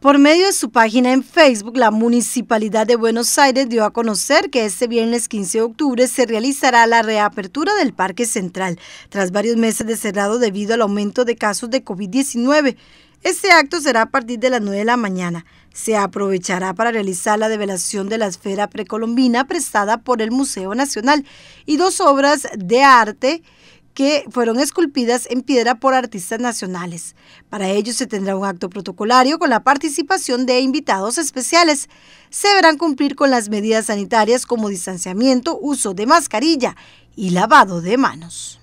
Por medio de su página en Facebook, la Municipalidad de Buenos Aires dio a conocer que este viernes 15 de octubre se realizará la reapertura del Parque Central, tras varios meses de cerrado debido al aumento de casos de COVID-19. Este acto será a partir de las 9 de la mañana. Se aprovechará para realizar la develación de la esfera precolombina prestada por el Museo Nacional y dos obras de arte que fueron esculpidas en piedra por artistas nacionales. Para ello se tendrá un acto protocolario con la participación de invitados especiales. Se verán cumplir con las medidas sanitarias como distanciamiento, uso de mascarilla y lavado de manos.